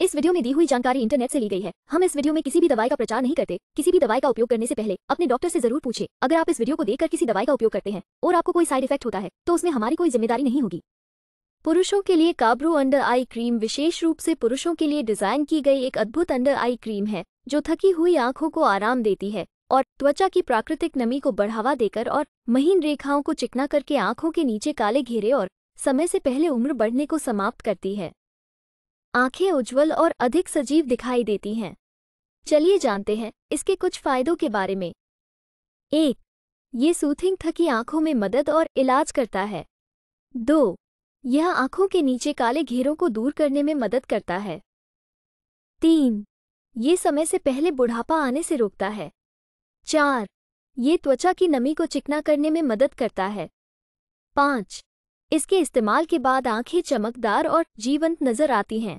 इस वीडियो में दी हुई जानकारी इंटरनेट से ली गई है हम इस वीडियो में किसी भी दवाई का प्रचार नहीं करते किसी भी दवाई का उपयोग करने से पहले अपने डॉक्टर से जरूर पूछे अगर आप इस वीडियो को देखकर किसी दवाई का उपयोग करते हैं और आपको कोई साइड इफेक्ट होता है तो उसमें हमारी कोई जिम्मेदारी नहीं होगी पुरुषों के लिए काब्रू अंडर आई क्रीम विशेष रूप से पुरुषों के लिए डिजाइन की गई एक अद्भुत अंडर आई क्रीम है जो थकी हुई आंखों को आराम देती है और त्वचा की प्राकृतिक नमी को बढ़ावा देकर और महीन रेखाओं को चिकना करके आंखों के नीचे काले घेरे और समय से पहले उम्र बढ़ने को समाप्त करती है आंखें उज्जवल और अधिक सजीव दिखाई देती हैं चलिए जानते हैं इसके कुछ फायदों के बारे में एक ये सूथिंग थकी आंखों में मदद और इलाज करता है दो यह आंखों के नीचे काले घेरों को दूर करने में मदद करता है तीन ये समय से पहले बुढ़ापा आने से रोकता है चार ये त्वचा की नमी को चिकना करने में मदद करता है पाँच इसके इस्तेमाल के बाद आंखें चमकदार और जीवंत नजर आती हैं